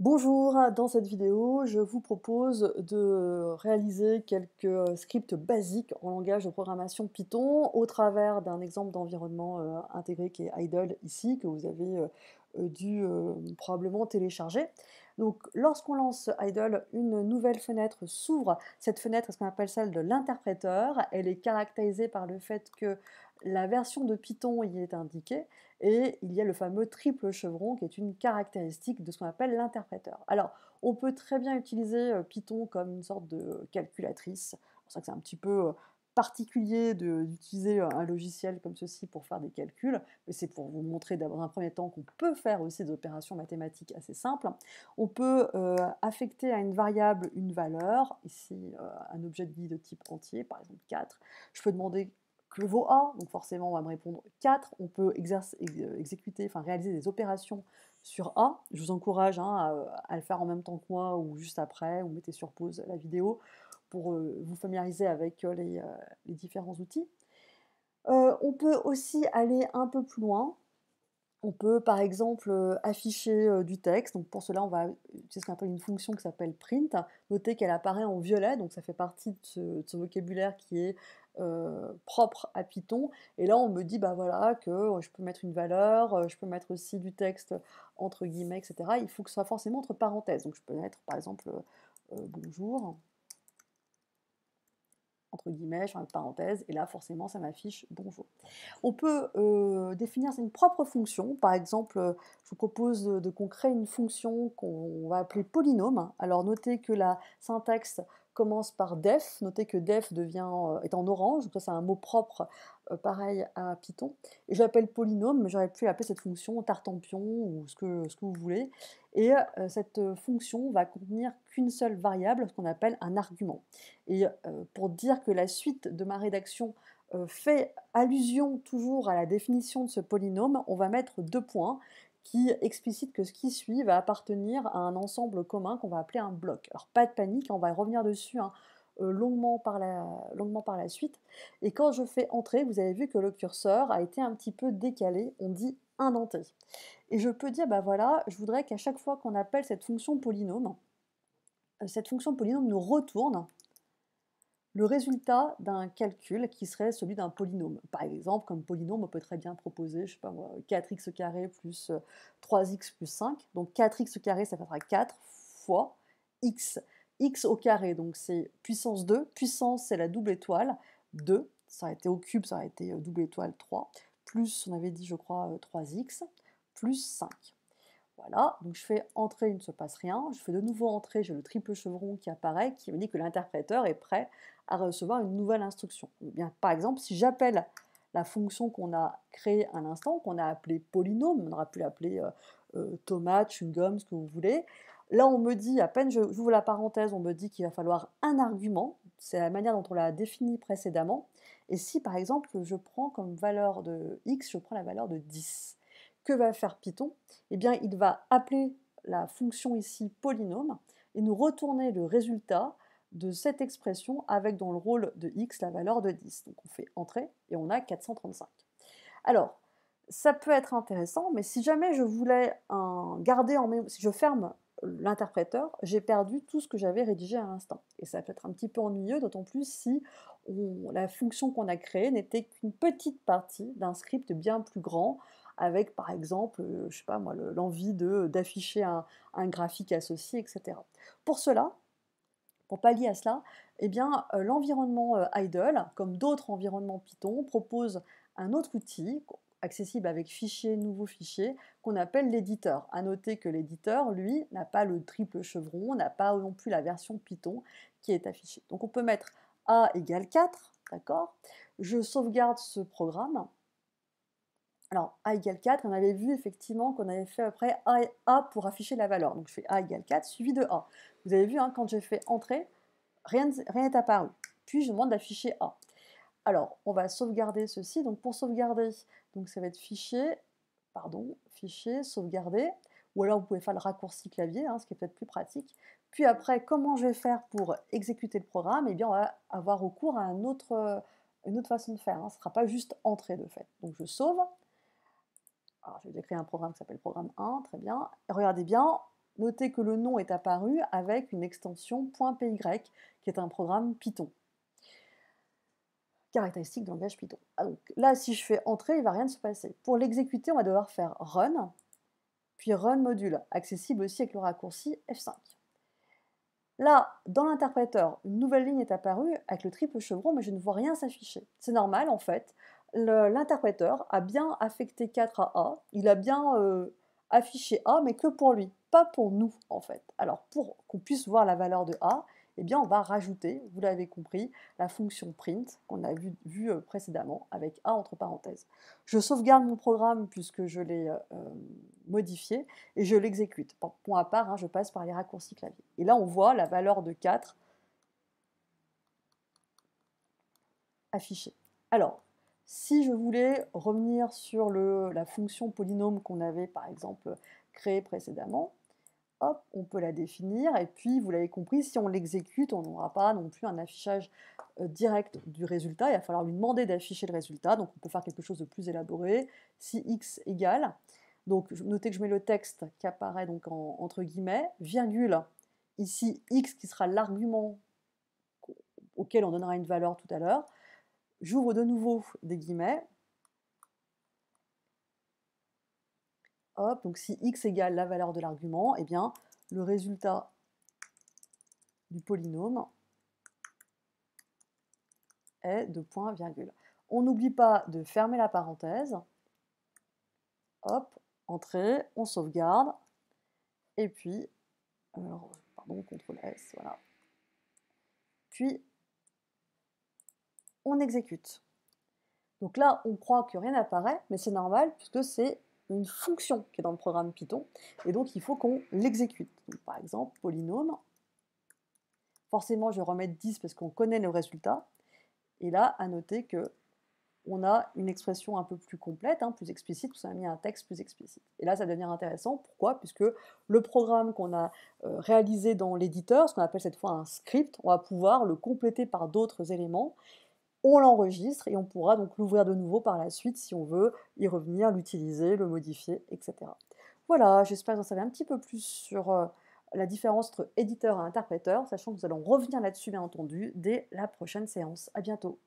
Bonjour, dans cette vidéo, je vous propose de réaliser quelques euh, scripts basiques en langage de programmation Python au travers d'un exemple d'environnement euh, intégré qui est idle ici, que vous avez euh, dû probablement télécharger. Donc lorsqu'on lance idle, une nouvelle fenêtre s'ouvre. Cette fenêtre, est ce qu'on appelle celle de l'interpréteur. Elle est caractérisée par le fait que la version de Python y est indiquée et il y a le fameux triple chevron qui est une caractéristique de ce qu'on appelle l'interpréteur. Alors, on peut très bien utiliser euh, Python comme une sorte de calculatrice. C'est que c'est un petit peu euh, particulier d'utiliser euh, un logiciel comme ceci pour faire des calculs, mais c'est pour vous montrer d'abord un premier temps qu'on peut faire aussi des opérations mathématiques assez simples. On peut affecter à une variable une valeur, ici un objet de vie de type entier, par exemple 4. Je peux demander que vaut A donc forcément on va me répondre 4. On peut euh, exécuter, enfin réaliser des opérations sur A. Je vous encourage hein, à, le faire en même temps que moi ou juste après, ou mettez sur pause la vidéo pour euh, vous familiariser avec euh, les, différents outils. on peut aussi aller un peu plus loin. On peut par exemple afficher du texte. Donc pour cela, on va utiliser ce qu'on appelle une fonction qui s'appelle print. Notez qu'elle apparaît en violet, donc ça fait partie de ce vocabulaire qui est euh, propre à Python. Et là, on me dit, bah voilà, que euh, je peux mettre une valeur, euh, je peux mettre aussi du texte entre guillemets, etc. Il faut que ce soit forcément entre parenthèses. Donc, je peux mettre, par exemple, bonjour, entre guillemets, je fais une parenthèse, et là, forcément, ça m'affiche bonjour. On peut définir une propre fonction. Par exemple, je vous propose de, de une fonction qu'on va appeler polynôme. Alors, notez que la syntaxe commence par def. Notez que def devient, euh, est en orange, ça c'est un mot propre, euh, pareil à Python. Et je polynôme, mais j'aurais pu appeler cette fonction tartampion ou ce que, ce que vous voulez. Et euh, cette fonction va contenir qu'une seule variable, ce qu'on appelle un argument. Et pour dire que la suite de ma rédaction fait allusion toujours à la définition de ce polynôme, on va mettre deux points qui explicite que ce qui suit va appartenir à un ensemble commun qu'on va appeler un bloc. Alors pas de panique, on va revenir dessus hein, euh, longuement, par la, longuement par la suite. Et quand je fais entrer, vous avez vu que le curseur a été un petit peu décalé, on dit indenté. Et je peux dire, bah voilà, je voudrais qu'à chaque fois qu'on appelle cette fonction polynôme, euh, cette fonction polynôme nous retourne le résultat d'un calcul qui serait celui d'un polynôme. Par exemple, comme polynôme, on peut très bien proposer, je sais pas moi, 4x carré plus 3x euh, plus 5. Donc 4x carré, ça fera 4 fois x. x au carré, donc c'est puissance 2. Puissance, c'est la double étoile. 2, ça aurait été au cube, ça aurait été euh, double étoile 3. Plus, on avait dit, je crois, 3x, euh, plus 5. Voilà, donc je fais entrer, il ne se passe rien. Je fais de nouveau entrer, j'ai le triple chevron qui apparaît, qui me dit que l'interpréteur est prêt à recevoir une nouvelle instruction. Eh bien, par exemple, si j'appelle la fonction qu'on a créée à l'instant, qu'on a appelée polynôme, on aura pu l'appeler euh, euh, tomate, chewing-gum, ce que vous voulez, Là, on me dit, à peine j'ouvre la parenthèse, on me dit qu'il va falloir un argument. C'est la manière dont on l'a défini précédemment. Et si, par exemple, je prends comme valeur de x, je prends la valeur de 10, que va faire Python Eh bien, il va appeler la fonction ici polynôme et nous retourner le résultat de cette expression avec dans le rôle de x la valeur de 10. Donc on fait entrer et on a 435. Alors, ça peut être intéressant, mais si jamais je voulais garder en mémoire, si je ferme l'interpréteur, j'ai perdu tout ce que j'avais rédigé à l'instant. Et ça peut être un petit peu ennuyeux, d'autant plus si la fonction qu'on a créée n'était qu'une petite partie d'un script bien plus grand avec par exemple, euh, je sais pas moi, l'envie de, d'afficher un, graphique associé, etc. Pour cela, pour pallier à cela, eh bien, euh, l'environnement euh, Idle, comme d'autres environnements Python, propose un autre outil accessible avec fichier, nouveau fichier, qu'on appelle l'éditeur. A noter que l'éditeur, lui, n'a pas le triple chevron, n'a pas non plus la version Python qui est affichée. Donc on peut mettre A égale 4, d'accord Je sauvegarde ce programme alors, A égale 4, on avait vu effectivement qu'on avait fait après A, et A pour afficher la valeur. Donc, je fais A égale 4 suivi de A. Vous avez vu, hein, quand j'ai fait entrer, rien n'est apparu. Puis, je demande d'afficher A. Alors, on va sauvegarder ceci. Donc, pour sauvegarder, donc ça va être fichier, pardon, fichier, sauvegarder. Ou alors, vous pouvez faire le raccourci clavier, hein, ce qui est peut-être plus pratique. Puis après, comment je vais faire pour exécuter le programme Eh bien, on va avoir recours à une autre façon de faire. Hein. Ce ne sera pas juste Entrée, de fait. Donc, je sauve alors j'ai créé un programme qui s'appelle programme 1, très bien. Regardez bien, notez que le nom est apparu avec une extension .py, qui est un programme Python. Caractéristique de langage Python. Ah, là, si je fais entrée, il ne va rien se passer. Pour l'exécuter, on va devoir faire run, puis run module, accessible aussi avec le raccourci F5. Là, dans l'interpréteur, une nouvelle ligne est apparue avec le triple chevron, mais je ne vois rien s'afficher. C'est normal, en fait l'interpréteur a bien affecté 4 à A, il a bien euh, affiché A, mais que pour lui, pas pour nous en fait. Alors pour qu'on puisse voir la valeur de A, eh bien on va rajouter, vous l'avez compris, la fonction print qu'on a vue vu euh, précédemment avec A entre parenthèses. Je sauvegarde mon programme puisque je l'ai euh, modifié et je l'exécute. Point à part, hein, je passe par les raccourcis clavier. Et là on voit la valeur de 4 affichée. Alors, si je voulais revenir sur la fonction polynôme qu'on avait par exemple créée précédemment, hop, on peut la définir et puis vous l'avez compris, si on l'exécute, on n'aura pas non plus un affichage euh, direct du résultat, il va falloir lui demander d'afficher le résultat, donc on peut faire quelque chose de plus élaboré, si x égale, donc notez que je mets le texte qui apparaît donc entre guillemets, virgule, ici x qui sera l'argument auquel on donnera une valeur tout à l'heure, J'ouvre de nouveau des guillemets. Hop, donc si x égale la valeur de l'argument, eh bien, le résultat du polynôme est de point virgule. On n'oublie pas de fermer la parenthèse. Hop, entrée, on sauvegarde. Et puis, alors, pardon, CTRL S, voilà. Puis, on exécute. Donc là, on croit que rien n'apparaît, mais c'est normal puisque c'est une fonction qui est dans le programme Python, et donc il faut qu'on l'exécute. Par exemple, polynôme, forcément je vais remettre 10 parce qu'on connaît le résultat, et là, à noter que on a une expression un peu plus complète, hein, plus explicite, parce qu'on a mis un texte plus explicite. Et là, ça devient intéressant. Pourquoi Puisque le programme qu'on a euh, réalisé dans l'éditeur, ce qu'on appelle cette fois un script, on va pouvoir le compléter par d'autres éléments on l'enregistre et on pourra donc l'ouvrir de nouveau par la suite si on veut y revenir, l'utiliser, le modifier, etc. Voilà, j'espère que vous en savez un petit peu plus sur euh, la différence entre éditeur et interpréteur, sachant que nous allons revenir là-dessus bien entendu dès la prochaine séance. À bientôt.